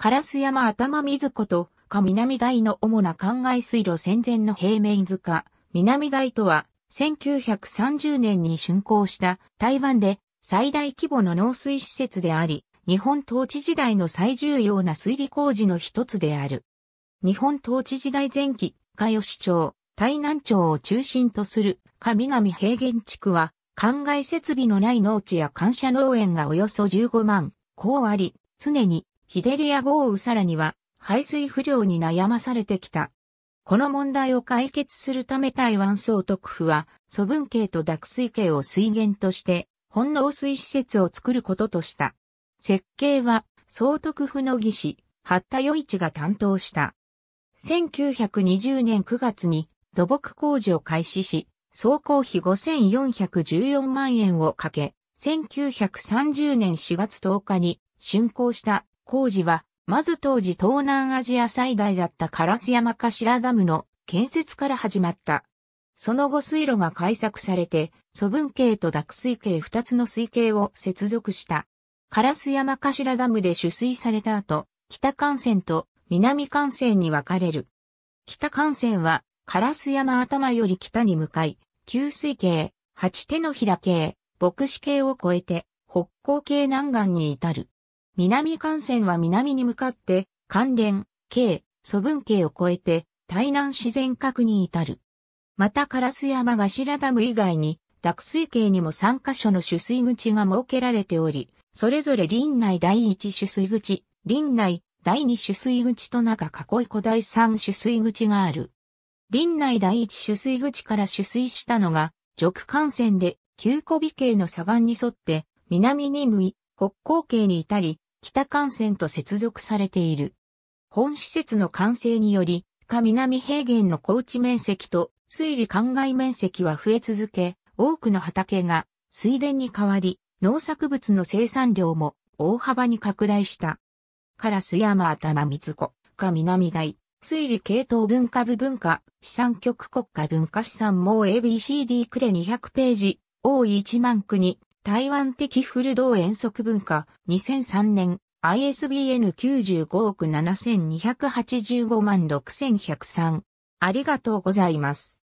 カラス山頭水湖とか南大の主な灌漑水路戦前の平面図化。南大とは、1930年に竣工した台湾で最大規模の農水施設であり、日本統治時代の最重要な水利工事の一つである。日本統治時代前期、下吉町、台南町を中心とする上南平原地区は、灌漑設備のない農地や感謝農園がおよそ15万、こうあり、常にヒデリア豪雨さらには排水不良に悩まされてきた。この問題を解決するため台湾総督府は、祖文系と濁水系を水源として、本能水施設を作ることとした。設計は、総督府の技師、八田余一が担当した。1920年9月に土木工事を開始し、総工費5414万円をかけ、1930年4月10日に竣工した工事は、まず当時東南アジア最大だった烏山頭ダムの建設から始まった。その後水路が開削されて、素分系と濁水系2つの水系を接続した。烏山頭ダムで取水された後、北幹線と南幹線に分かれる。北幹線は、烏山頭より北に向かい、給水系、八手の平系、牧師系を越えて、北港系南岸に至る。南幹線は南に向かって、関連、京、祖分京を越えて、台南自然核に至る。また烏山頭ダム以外に、濁水系にも3カ所の取水口が設けられており、それぞれ林内第1取水口、林内第2取水口と中囲い古第3取水口がある。林内第1取水口から取水したのが、直幹線で、旧古尾系の左岸に沿って、南に向い、北高系に至り、北幹線と接続されている。本施設の完成により、下南平原の高地面積と水利灌漑面積は増え続け、多くの畑が水田に変わり、農作物の生産量も大幅に拡大した。カラス山頭三つ子、下南大、水利系統文化部文化、資産局国家文化資産網 ABCD クレ200ページ、多い1万国、台湾的フル道遠足文化、2003年、ISBN 95億7285万6103。ありがとうございます。